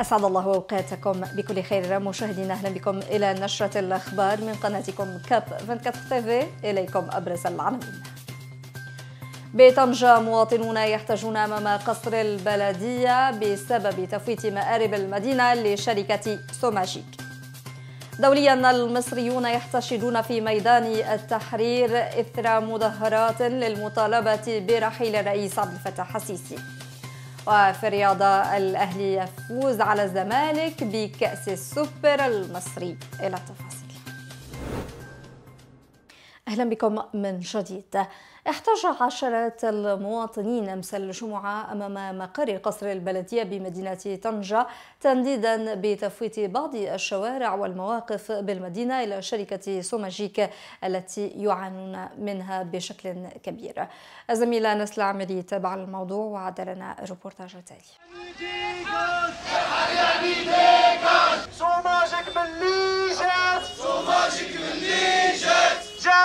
أسعد الله أوقاتكم بكل خير مشاهدينا أهلا بكم إلى نشرة الأخبار من قناتكم كاب 24 تيفي إليكم أبرز العناوين بطنجة مواطنون يحتجون أمام قصر البلدية بسبب تفويت مآرب المدينة لشركة سوماجيك دوليا المصريون يحتشدون في ميدان التحرير إثر مظاهرات للمطالبة برحيل الرئيس عبد الفتاح السيسي وفي الرياضة الأهلي يفوز على الزمالك بكأس السوبر المصري إلى التفاصيل أهلا بكم من جديد احتج عشرات المواطنين أمس الجمعة أمام مقر قصر البلدية بمدينة طنجة تنديدا بتفويت بعض الشوارع والمواقف بالمدينة إلى شركة سوماجيك التي يعانون منها بشكل كبير الزميلة نسل العمري تابع الموضوع وعد لنا ريبورتاج التالي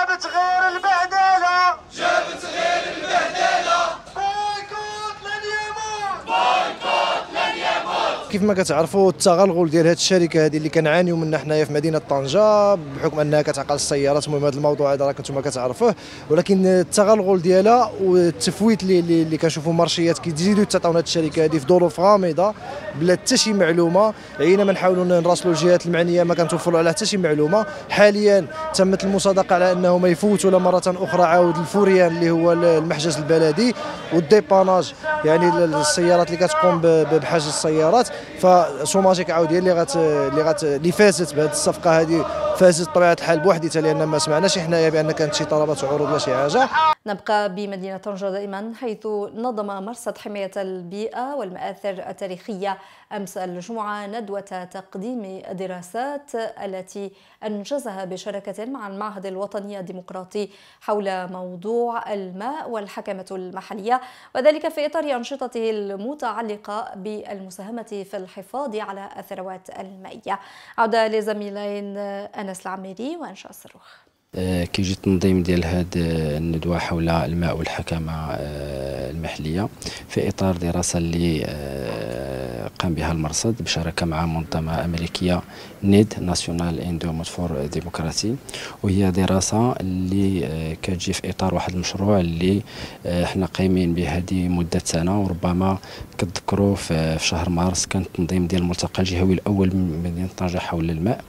جابت غير البعدالة كيف ما كتعرفوا التغلغل ديال هذه الشركه هذه اللي كنعانيو منها حنايا في مدينه طنجه بحكم انها كتعقل السيارات المهم هذا الموضوع هذا راك كنتم كتعرفوه ولكن التغلغل ديالها والتفويت اللي اللي كنشوفوا مارشيات كيزيدوا هذه الشركه هذه في ظروف غامضه بلا حتى شي معلومه عينا ما نحاولوا نراسلوا الجهات المعنيه ما كنتوفروا على حتى شي معلومه حاليا تمت المصادقه على انه ما يفوتوا ولا مره اخرى عاود الفوريان اللي هو المحجز البلدي والديباناج يعني السيارات اللي كتقوم بحجز السيارات فسوماجيك عاوديه اللي غات اللي غات اللي فازت بهذه الصفقه هذه فازت بطبيعه الحال بوحدتها لان ما سمعناش حنايا بان كانت شي طلبات عروض ولا شي حاجه نبقى بمدينه طنجه دائما حيث نظم مرصد حمايه البيئه والمآثر التاريخيه امس الجمعه ندوه تقديم الدراسات التي انجزها بشراكه مع المعهد الوطني الديمقراطي حول موضوع الماء والحكمه المحليه وذلك في اطار انشطته المتعلقه بالمساهمه في الحفاظ على الثروات المائيه عوده لزميلين أنس العميري وانشاء الصاروخ آه، كي جيت التنظيم ديال هذه آه، الندوة حول الماء والحكامة آه، المحلية في إطار دراسة اللي قام بها المرصد بشراكة مع منظمة أمريكية نيد ناسيونال اندومت فور ديموكراسي وهي دراسة اللي كتجي في إطار واحد المشروع اللي احنا قايمين به هذه مدة سنة وربما كتذكروا في شهر مارس كان التنظيم ديال الملتقى الجهوي الاول من مدينه طنجه حول الماء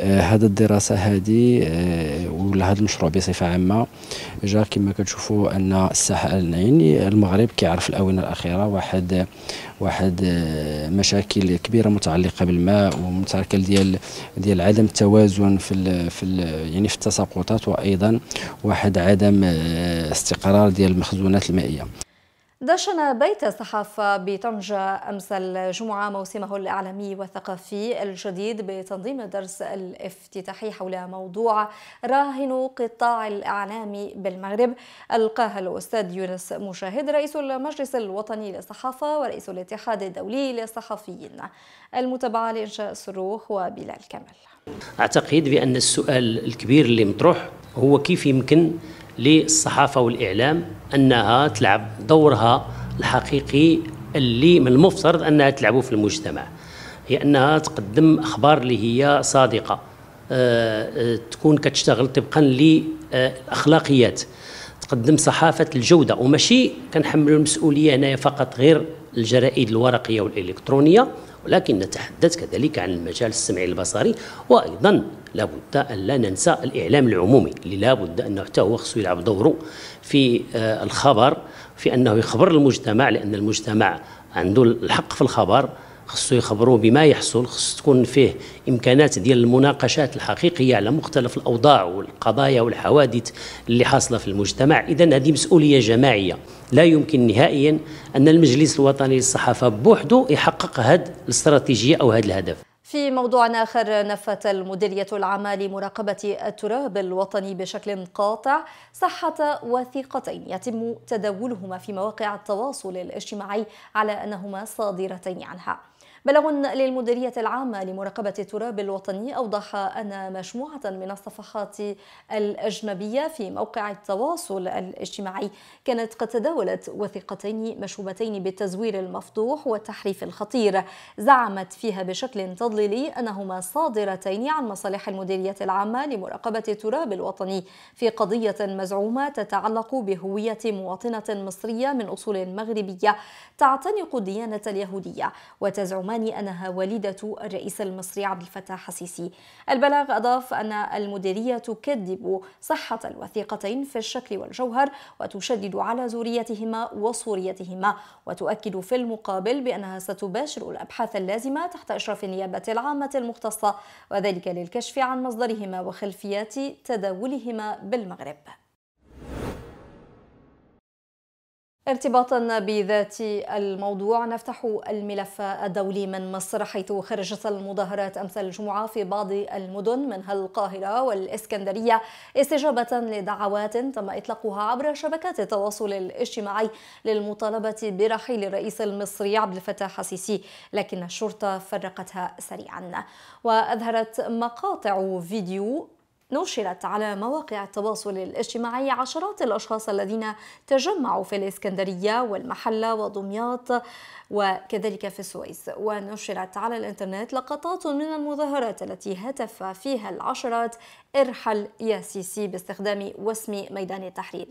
آه هذا الدراسه هذه آه، ولا هذا المشروع بصفه عامه جا كما كتشوفوا ان الساحه يعني المغرب كيعرف الاونه الاخيره واحد واحد آه، مشاكل كبيره متعلقه بالماء ومتعلقه ديال ديال عدم التوازن في الـ في الـ يعني في التساقطات وايضا واحد عدم آه، استقرار ديال المخزونات المائيه دشن بيت الصحافة بطنجة أمس الجمعة موسمه الإعلامي والثقافي الجديد بتنظيم درس الافتتاحي حول موضوع راهن قطاع الإعلام بالمغرب ألقاها الأستاذ يونس مشاهد رئيس المجلس الوطني للصحافة ورئيس الاتحاد الدولي للصحفيين المتابعة لإنشاء صاروخ وبلال كمال أعتقد بأن السؤال الكبير اللي مطروح هو كيف يمكن للصحافه والاعلام انها تلعب دورها الحقيقي اللي من المفترض انها تلعبه في المجتمع هي انها تقدم اخبار اللي هي صادقه أه, آه، تكون كتشتغل طبقا للاخلاقيات تقدم صحافه الجوده وماشي كنحملوا المسؤوليه هنايا فقط غير الجرائد الورقيه والالكترونيه ولكن نتحدث كذلك عن المجال السمعي البصري وايضا لابد ان لا ننسى الاعلام العمومي اللي لابد انه حتى هو خصو يلعب دوره في آه، الخبر في انه يخبر المجتمع لان المجتمع عنده الحق في الخبر خصو يخبروه بما يحصل خص تكون فيه امكانات ديال المناقشات الحقيقيه على مختلف الاوضاع والقضايا والحوادث اللي حاصله في المجتمع اذا هذه مسؤوليه جماعيه لا يمكن نهائيا ان المجلس الوطني للصحافه بوحده يحقق هذه الاستراتيجيه او هذا الهدف في موضوع آخر نفت المديرية العامة لمراقبة التراب الوطني بشكل قاطع صحة وثيقتين يتم تداولهما في مواقع التواصل الاجتماعي على أنهما صادرتين عنها بلغ للمديرية العامة لمراقبة التراب الوطني أوضح أن مجموعة من الصفحات الأجنبية في موقع التواصل الاجتماعي كانت قد تداولت وثيقتين مشوبتين بالتزوير المفضوح والتحريف الخطير زعمت فيها بشكل تضليلي أنهما صادرتين عن مصالح المديرية العامة لمراقبة التراب الوطني في قضية مزعومة تتعلق بهوية مواطنة مصرية من أصول مغربية تعتنق الديانة اليهودية وتزعمان البرلماني أنها والدة الرئيس المصري عبد الفتاح السيسي. البلاغ أضاف أن المديرية تكذب صحة الوثيقتين في الشكل والجوهر وتشدد على زوريتهما وصوريتهما وتؤكد في المقابل بأنها ستباشر الأبحاث اللازمة تحت إشراف النيابة العامة المختصة وذلك للكشف عن مصدرهما وخلفيات تداولهما بالمغرب ارتباطا بذات الموضوع نفتح الملف الدولي من مصر حيث خرجت المظاهرات امس الجمعه في بعض المدن منها القاهره والاسكندريه استجابه لدعوات تم اطلاقها عبر شبكات التواصل الاجتماعي للمطالبه برحيل الرئيس المصري عبد الفتاح السيسي لكن الشرطه فرقتها سريعا واظهرت مقاطع فيديو نشرت على مواقع التواصل الاجتماعي عشرات الأشخاص الذين تجمعوا في الإسكندرية والمحلة ودمياط وكذلك في السويس ونشرت على الإنترنت لقطات من المظاهرات التي هتف فيها العشرات ارحل يا سيسي باستخدام وسم ميدان التحرير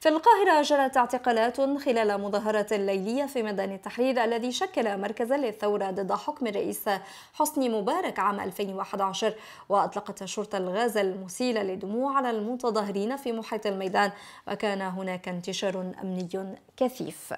في القاهرة جرت اعتقالات خلال مظاهرة ليلية في ميدان التحرير الذي شكل مركزا للثورة ضد حكم الرئيس حسني مبارك عام 2011 وأطلقت الشرطة الغاز مسيلة لدموع على المتظاهرين في محيط الميدان وكان هناك انتشار أمني كثيف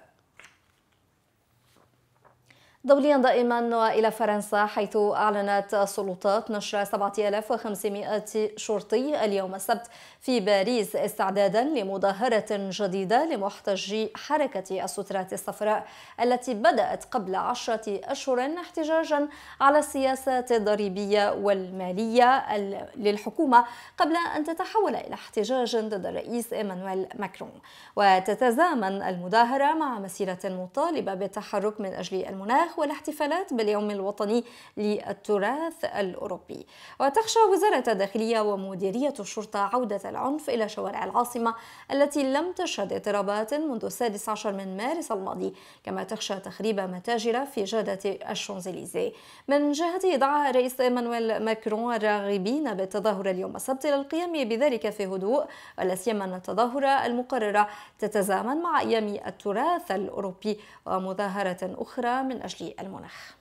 دوليا دائما والى فرنسا حيث اعلنت السلطات نشر 7500 شرطي اليوم السبت في باريس استعدادا لمظاهره جديده لمحتجي حركه السترات الصفراء التي بدات قبل عشره اشهر احتجاجا على السياسات الضريبيه والماليه للحكومه قبل ان تتحول الى احتجاج ضد الرئيس ايمانويل ماكرون وتتزامن المظاهره مع مسيره مطالبه بالتحرك من اجل المناخ الأفراح والاحتفالات باليوم الوطني للتراث الأوروبي وتخشى وزارة الداخلية ومديرية الشرطة عودة العنف إلى شوارع العاصمة التي لم تشهد اضطرابات منذ السادس عشر من مارس الماضي كما تخشى تخريب متاجر في جادة الشونزليزي من جهته دعا الرئيس ايمانويل ماكرون الراغبين بالتظاهر اليوم السبت للقيام بذلك في هدوء ولا سيما أن التظاهرة المقررة تتزامن مع أيام التراث الأوروبي ومظاهرة أخرى من أجل في المناخ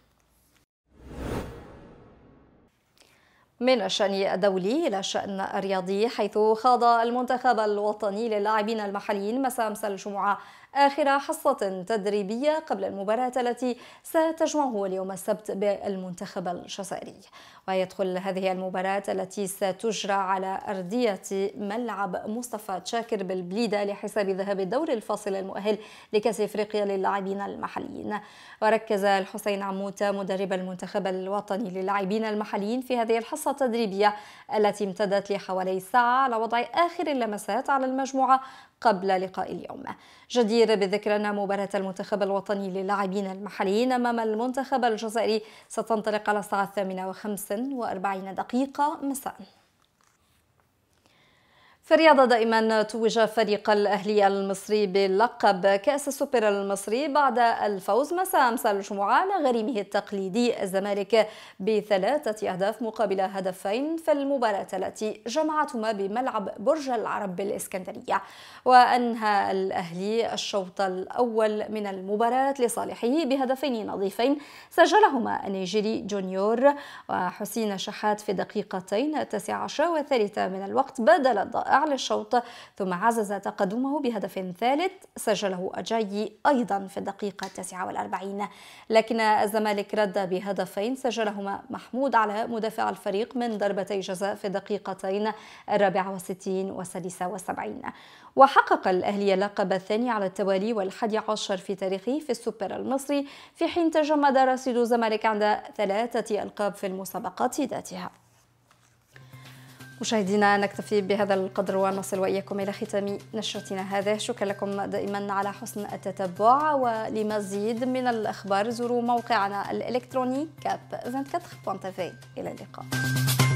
من الشأن الدولي إلى الشأن الرياضي حيث خاض المنتخب الوطني للاعبين المحليين مساء أمس الجمعة آخر حصة تدريبية قبل المباراة التي ستجمعه اليوم السبت بالمنتخب الجزائري ويدخل هذه المباراة التي ستجرى على أرضية ملعب مصطفى تشاكر بالبليدة لحساب ذهاب الدور الفاصل المؤهل لكأس إفريقيا للاعبين المحليين وركز الحسين عموتة مدرب المنتخب الوطني للاعبين المحليين في هذه الحصة التدريبية التي امتدت لحوالي ساعة على وضع آخر اللمسات على المجموعة قبل لقاء اليوم جدير بالذكر أن مباراة المنتخب الوطني للاعبين المحليين أمام المنتخب الجزائري ستنطلق على الساعة الثامنة وخمس وأربعين دقيقة مساءً في الرياضة دائما توج فريق الأهلي المصري بلقب كأس السوبر المصري بعد الفوز مساء أمس الجمعة على غريمه التقليدي الزمالك بثلاثة أهداف مقابل هدفين في المباراة التي جمعتهما بملعب برج العرب بالإسكندرية وأنهى الأهلي الشوط الأول من المباراة لصالحه بهدفين نظيفين سجلهما النيجيري جونيور وحسين شحات في دقيقتين التاسعة عشرة والثالثة من الوقت بدل الضائع أعلى الشوط ثم عزز تقدمه بهدف ثالث سجله أجاي أيضا في الدقيقة 49 لكن الزمالك رد بهدفين سجلهما محمود على مدافع الفريق من ضربتي جزاء في الدقيقتين الرابعة و والسادسة وحقق الأهلي اللقب الثاني على التوالي والحادي عشر في تاريخه في السوبر المصري في حين تجمد رصيد الزمالك عند ثلاثة ألقاب في المسابقات ذاتها مشاهدينا نكتفي بهذا القدر ونصل وإياكم إلى ختام نشرتنا هذه شكرا لكم دائما على حسن التتبع ولمزيد من الأخبار زوروا موقعنا الإلكتروني كاب 24.tv إلى اللقاء